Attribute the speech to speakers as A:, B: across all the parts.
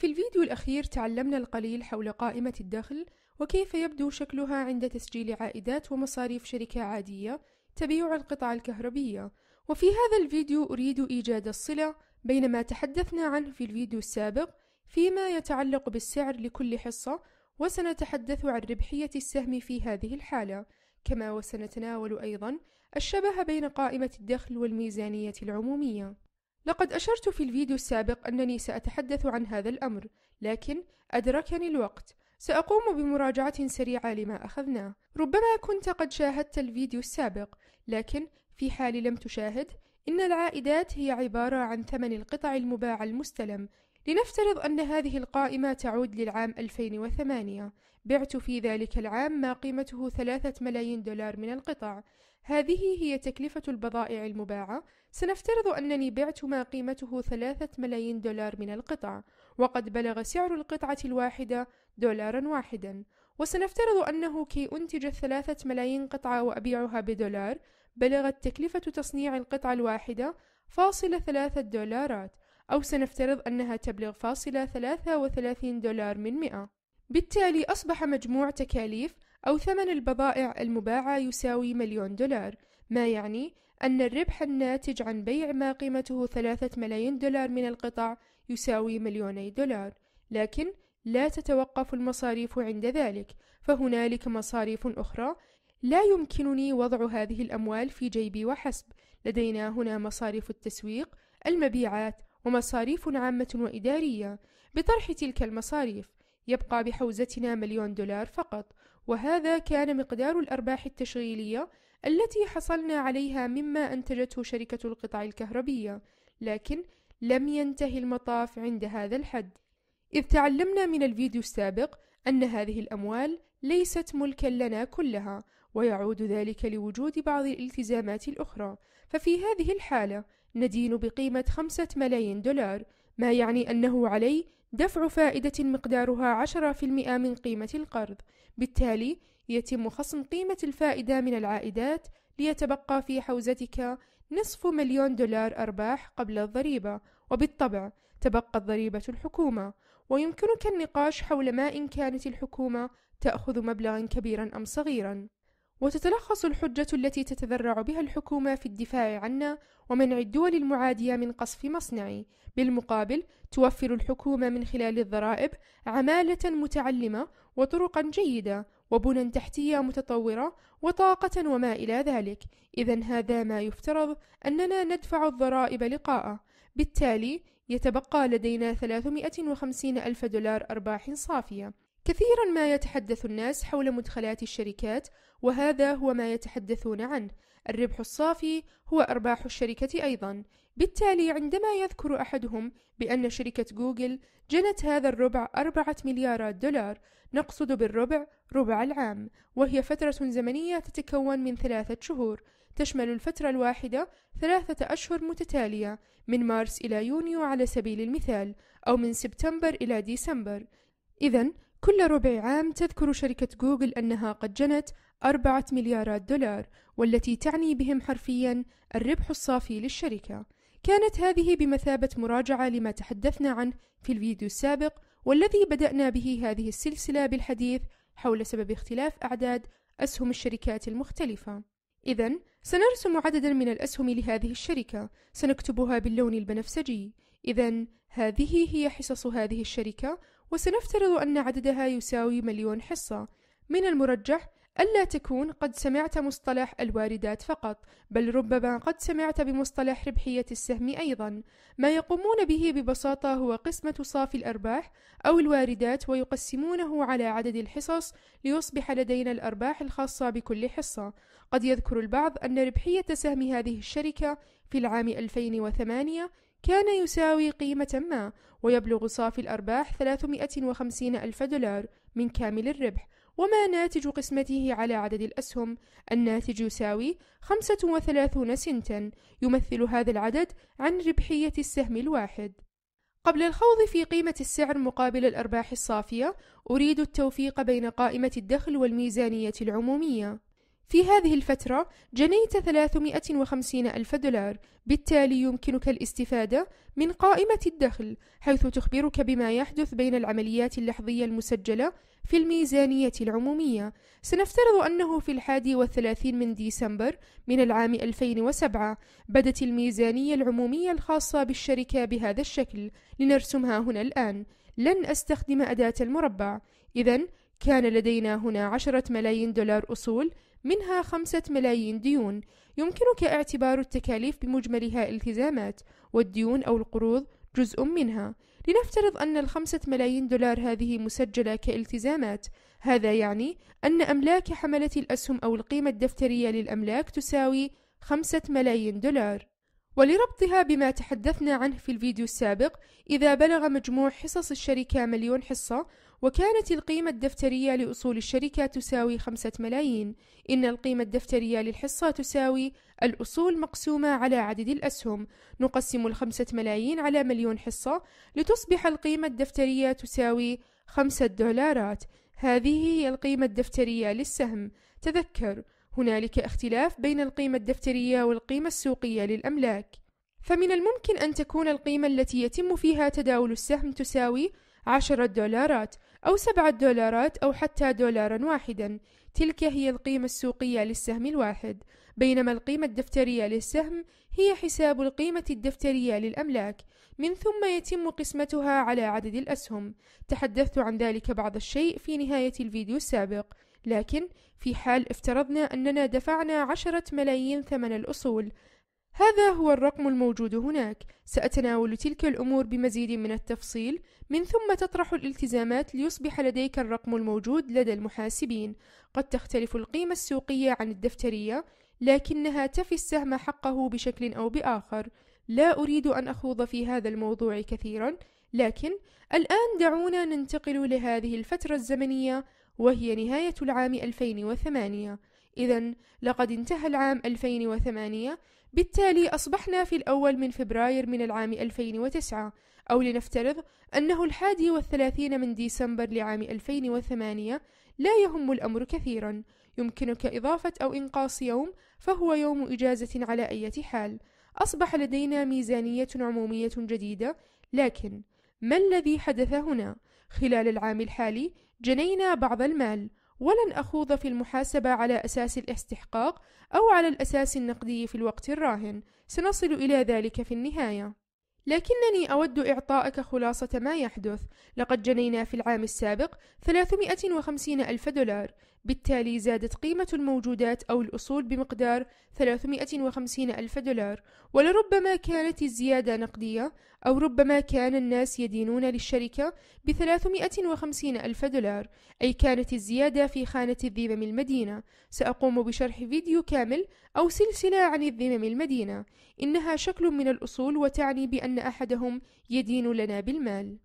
A: في الفيديو الأخير تعلمنا القليل حول قائمة الدخل وكيف يبدو شكلها عند تسجيل عائدات ومصاريف شركة عادية تبيع القطع الكهربية وفي هذا الفيديو أريد إيجاد الصلة بين ما تحدثنا عنه في الفيديو السابق فيما يتعلق بالسعر لكل حصة وسنتحدث عن ربحية السهم في هذه الحالة كما وسنتناول أيضا الشبه بين قائمة الدخل والميزانية العمومية لقد أشرت في الفيديو السابق أنني سأتحدث عن هذا الأمر، لكن أدركني الوقت. سأقوم بمراجعة سريعة لما أخذناه. ربما كنت قد شاهدت الفيديو السابق، لكن في حال لم تشاهد، إن العائدات هي عبارة عن ثمن القطع المباعة المستلم لنفترض أن هذه القائمة تعود للعام 2008 بعت في ذلك العام ما قيمته ثلاثة ملايين دولار من القطع هذه هي تكلفة البضائع المباعة سنفترض أنني بعت ما قيمته ثلاثة ملايين دولار من القطع وقد بلغ سعر القطعة الواحدة دولارا واحدا وسنفترض أنه كي أنتج الثلاثة ملايين قطعة وأبيعها بدولار بلغت تكلفة تصنيع القطعة الواحدة فاصل ثلاثة دولارات أو سنفترض أنها تبلغ فاصلة 33 دولار من 100 بالتالي أصبح مجموع تكاليف أو ثمن البضائع المباعة يساوي مليون دولار ما يعني أن الربح الناتج عن بيع ما قيمته ثلاثة ملايين دولار من القطع يساوي مليوني دولار لكن لا تتوقف المصاريف عند ذلك فهنالك مصاريف أخرى لا يمكنني وضع هذه الأموال في جيبي وحسب لدينا هنا مصاريف التسويق المبيعات ومصاريف عامة وإدارية بطرح تلك المصاريف يبقى بحوزتنا مليون دولار فقط وهذا كان مقدار الأرباح التشغيلية التي حصلنا عليها مما أنتجته شركة القطع الكهربية لكن لم ينتهي المطاف عند هذا الحد إذ تعلمنا من الفيديو السابق أن هذه الأموال ليست ملكا لنا كلها ويعود ذلك لوجود بعض الالتزامات الأخرى ففي هذه الحالة ندين بقيمة خمسة ملايين دولار ما يعني أنه عليه دفع فائدة مقدارها عشرة في المئة من قيمة القرض بالتالي يتم خصم قيمة الفائدة من العائدات ليتبقى في حوزتك نصف مليون دولار أرباح قبل الضريبة وبالطبع تبقى الضريبة الحكومة ويمكنك النقاش حول ما إن كانت الحكومة تأخذ مبلغا كبيرا أم صغيرا وتتلخص الحجة التي تتذرع بها الحكومة في الدفاع عنا ومنع الدول المعادية من قصف مصنعي، بالمقابل توفر الحكومة من خلال الضرائب عمالة متعلمة وطرقا جيدة وبنى تحتية متطورة وطاقة وما إلى ذلك، إذا هذا ما يفترض أننا ندفع الضرائب لقاءه، بالتالي يتبقى لدينا 350 ألف دولار أرباح صافية. كثيرا ما يتحدث الناس حول مدخلات الشركات وهذا هو ما يتحدثون عنه الربح الصافي هو أرباح الشركة أيضا بالتالي عندما يذكر أحدهم بأن شركة جوجل جنت هذا الربع أربعة مليارات دولار نقصد بالربع ربع العام وهي فترة زمنية تتكون من ثلاثة شهور تشمل الفترة الواحدة ثلاثة أشهر متتالية من مارس إلى يونيو على سبيل المثال أو من سبتمبر إلى ديسمبر إذا كل ربع عام تذكر شركة جوجل أنها قد جنت أربعة مليارات دولار والتي تعني بهم حرفيا الربح الصافي للشركة كانت هذه بمثابة مراجعة لما تحدثنا عنه في الفيديو السابق والذي بدأنا به هذه السلسلة بالحديث حول سبب اختلاف أعداد أسهم الشركات المختلفة إذا سنرسم عددا من الأسهم لهذه الشركة سنكتبها باللون البنفسجي إذا هذه هي حصص هذه الشركة وسنفترض أن عددها يساوي مليون حصة من المرجح ألا تكون قد سمعت مصطلح الواردات فقط، بل ربما قد سمعت بمصطلح ربحية السهم أيضا. ما يقومون به ببساطة هو قسمة صافي الأرباح أو الواردات ويقسمونه على عدد الحصص ليصبح لدينا الأرباح الخاصة بكل حصة. قد يذكر البعض أن ربحية سهم هذه الشركة في العام 2008 كان يساوي قيمة ما ويبلغ صافي الأرباح 350 ألف دولار من كامل الربح وما ناتج قسمته على عدد الأسهم الناتج يساوي 35 سنتا يمثل هذا العدد عن ربحية السهم الواحد قبل الخوض في قيمة السعر مقابل الأرباح الصافية أريد التوفيق بين قائمة الدخل والميزانية العمومية في هذه الفترة جنيت 350 ألف دولار بالتالي يمكنك الاستفادة من قائمة الدخل حيث تخبرك بما يحدث بين العمليات اللحظية المسجلة في الميزانية العمومية سنفترض أنه في الحادي والثلاثين من ديسمبر من العام 2007 بدت الميزانية العمومية الخاصة بالشركة بهذا الشكل لنرسمها هنا الآن لن أستخدم أداة المربع إذا كان لدينا هنا عشرة ملايين دولار أصول منها خمسة ملايين ديون يمكنك اعتبار التكاليف بمجملها التزامات والديون أو القروض جزء منها لنفترض أن الخمسة ملايين دولار هذه مسجلة كالتزامات هذا يعني أن أملاك حملة الأسهم أو القيمة الدفترية للأملاك تساوي خمسة ملايين دولار ولربطها بما تحدثنا عنه في الفيديو السابق إذا بلغ مجموع حصص الشركة مليون حصة وكانت القيمة الدفترية لأصول الشركة تساوي خمسة ملايين إن القيمة الدفترية للحصة تساوي الأصول مقسومة على عدد الأسهم نقسم الخمسة ملايين على مليون حصة لتصبح القيمة الدفترية تساوي خمسة دولارات هذه هي القيمة الدفترية للسهم تذكر هنالك اختلاف بين القيمة الدفترية والقيمة السوقية للأملاك فمن الممكن أن تكون القيمة التي يتم فيها تداول السهم تساوي عشرة دولارات أو سبعة دولارات أو حتى دولارا واحدا تلك هي القيمة السوقية للسهم الواحد بينما القيمة الدفترية للسهم هي حساب القيمة الدفترية للأملاك من ثم يتم قسمتها على عدد الأسهم تحدثت عن ذلك بعض الشيء في نهاية الفيديو السابق لكن في حال افترضنا أننا دفعنا عشرة ملايين ثمن الأصول هذا هو الرقم الموجود هناك سأتناول تلك الأمور بمزيد من التفصيل من ثم تطرح الالتزامات ليصبح لديك الرقم الموجود لدى المحاسبين قد تختلف القيمة السوقية عن الدفترية لكنها تفي السهم حقه بشكل أو بآخر لا أريد أن أخوض في هذا الموضوع كثيرا لكن الآن دعونا ننتقل لهذه الفترة الزمنية وهي نهاية العام 2008 إذا لقد انتهى العام 2008 بالتالي أصبحنا في الأول من فبراير من العام 2009 أو لنفترض أنه الحادي والثلاثين من ديسمبر لعام 2008 لا يهم الأمر كثيرا يمكنك إضافة أو إنقاص يوم فهو يوم إجازة على أي حال أصبح لدينا ميزانية عمومية جديدة لكن ما الذي حدث هنا؟ خلال العام الحالي جنينا بعض المال ولن أخوض في المحاسبة على أساس الاستحقاق أو على الأساس النقدي في الوقت الراهن، سنصل إلى ذلك في النهاية. لكنني أود إعطائك خلاصة ما يحدث، لقد جنينا في العام السابق 350 ألف دولار، بالتالي زادت قيمة الموجودات أو الأصول بمقدار 350 ألف دولار ولربما كانت الزيادة نقدية أو ربما كان الناس يدينون للشركة ب 350 ألف دولار أي كانت الزيادة في خانة الذمم المدينة سأقوم بشرح فيديو كامل أو سلسلة عن الذمم المدينة إنها شكل من الأصول وتعني بأن أحدهم يدين لنا بالمال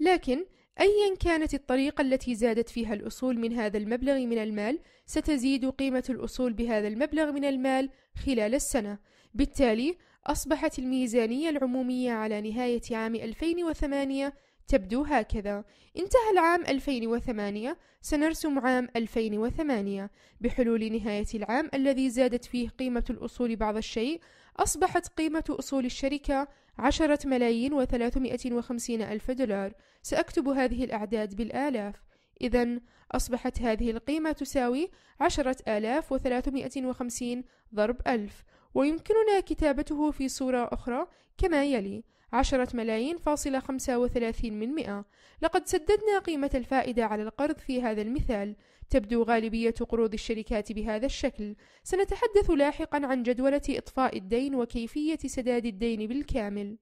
A: لكن أيا كانت الطريقة التي زادت فيها الأصول من هذا المبلغ من المال ستزيد قيمة الأصول بهذا المبلغ من المال خلال السنة بالتالي أصبحت الميزانية العمومية على نهاية عام 2008 تبدو هكذا انتهى العام 2008 سنرسم عام 2008 بحلول نهاية العام الذي زادت فيه قيمة الأصول بعض الشيء أصبحت قيمة أصول الشركة عشرة ملايين وثلاثمائة وخمسين ألف دولار سأكتب هذه الأعداد بالآلاف إذا أصبحت هذه القيمة تساوي عشرة آلاف وثلاثمائة وخمسين ضرب ألف ويمكننا كتابته في صورة أخرى كما يلي عشرة ملايين فاصلة خمسة وثلاثين من مئة لقد سددنا قيمة الفائدة على القرض في هذا المثال تبدو غالبية قروض الشركات بهذا الشكل سنتحدث لاحقا عن جدولة إطفاء الدين وكيفية سداد الدين بالكامل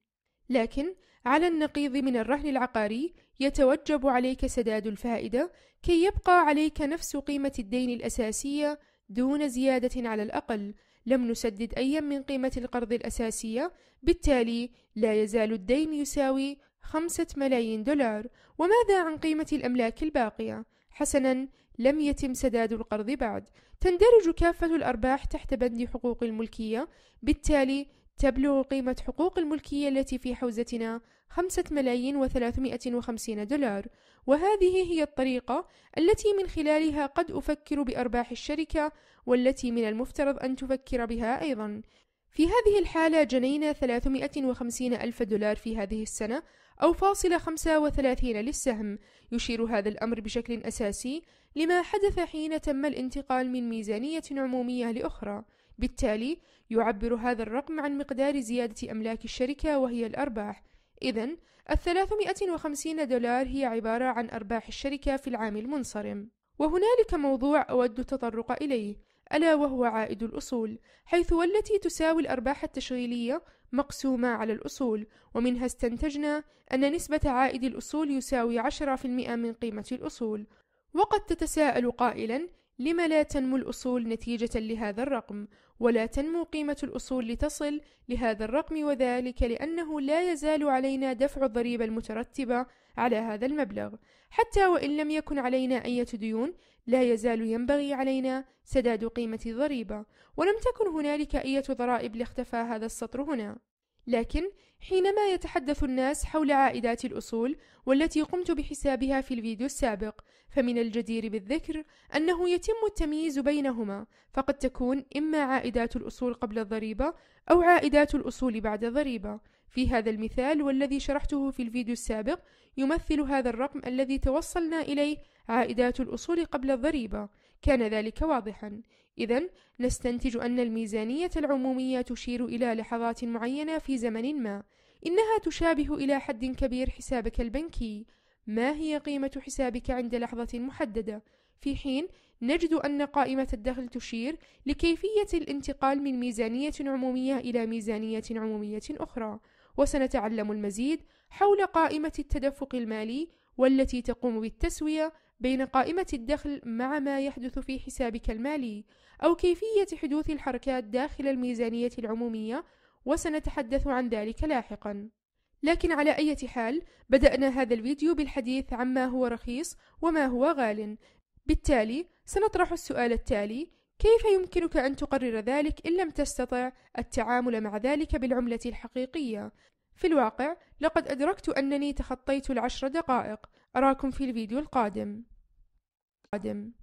A: لكن على النقيض من الرهن العقاري يتوجب عليك سداد الفائدة كي يبقى عليك نفس قيمة الدين الأساسية دون زيادة على الأقل لم نسدد أيا من قيمة القرض الأساسية بالتالي لا يزال الدين يساوي خمسة ملايين دولار وماذا عن قيمة الأملاك الباقية؟ حسنا لم يتم سداد القرض بعد تندرج كافة الأرباح تحت بند حقوق الملكية بالتالي تبلغ قيمة حقوق الملكية التي في حوزتنا خمسة ملايين وثلاثمائة وخمسين دولار وهذه هي الطريقة التي من خلالها قد أفكر بأرباح الشركة والتي من المفترض أن تفكر بها أيضا في هذه الحالة جنينا وخمسين ألف دولار في هذه السنة أو فاصلة وثلاثين للسهم يشير هذا الأمر بشكل أساسي لما حدث حين تم الانتقال من ميزانية عمومية لأخرى بالتالي يعبر هذا الرقم عن مقدار زيادة أملاك الشركة وهي الأرباح إذا الثلاثمائة وخمسين دولار هي عبارة عن أرباح الشركة في العام المنصرم وهنالك موضوع أود التطرق إليه ألا وهو عائد الأصول حيث والتي تساوي الأرباح التشغيلية مقسومة على الأصول ومنها استنتجنا أن نسبة عائد الأصول يساوي 10% من قيمة الأصول وقد تتساءل قائلا لم لا تنمو الأصول نتيجة لهذا الرقم ولا تنمو قيمة الأصول لتصل لهذا الرقم وذلك لأنه لا يزال علينا دفع الضريبة المترتبة على هذا المبلغ حتى وإن لم يكن علينا أي ديون لا يزال ينبغي علينا سداد قيمة الضريبة ولم تكن هنالك أي ضرائب لاختفى هذا السطر هنا لكن حينما يتحدث الناس حول عائدات الأصول والتي قمت بحسابها في الفيديو السابق فمن الجدير بالذكر أنه يتم التمييز بينهما فقد تكون إما عائدات الأصول قبل الضريبة أو عائدات الأصول بعد الضريبة في هذا المثال والذي شرحته في الفيديو السابق يمثل هذا الرقم الذي توصلنا إليه عائدات الأصول قبل الضريبة كان ذلك واضحا إذا نستنتج أن الميزانية العمومية تشير إلى لحظات معينة في زمن ما إنها تشابه إلى حد كبير حسابك البنكي ما هي قيمة حسابك عند لحظة محددة في حين نجد أن قائمة الدخل تشير لكيفية الانتقال من ميزانية عمومية إلى ميزانية عمومية أخرى وسنتعلم المزيد حول قائمة التدفق المالي والتي تقوم بالتسوية بين قائمة الدخل مع ما يحدث في حسابك المالي أو كيفية حدوث الحركات داخل الميزانية العمومية وسنتحدث عن ذلك لاحقا لكن على أي حال بدأنا هذا الفيديو بالحديث عما هو رخيص وما هو غال بالتالي سنطرح السؤال التالي كيف يمكنك أن تقرر ذلك إن لم تستطع التعامل مع ذلك بالعملة الحقيقية؟ في الواقع لقد أدركت أنني تخطيت العشر دقائق أراكم في الفيديو القادم pádem